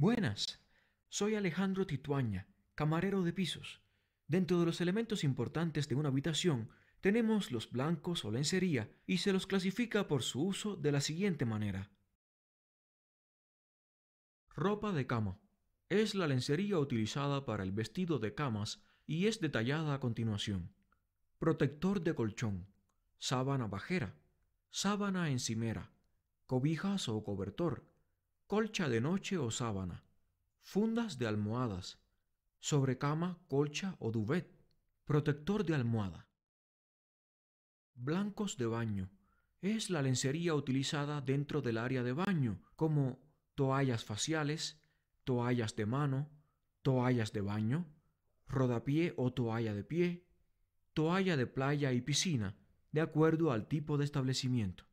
Buenas, soy Alejandro Tituaña, camarero de pisos. Dentro de los elementos importantes de una habitación tenemos los blancos o lencería y se los clasifica por su uso de la siguiente manera. Ropa de cama. Es la lencería utilizada para el vestido de camas y es detallada a continuación. Protector de colchón, sábana bajera, sábana encimera, cobijas o cobertor, colcha de noche o sábana, fundas de almohadas, sobrecama, colcha o duvet, protector de almohada. Blancos de baño. Es la lencería utilizada dentro del área de baño, como toallas faciales, toallas de mano, toallas de baño, rodapié o toalla de pie, toalla de playa y piscina, de acuerdo al tipo de establecimiento.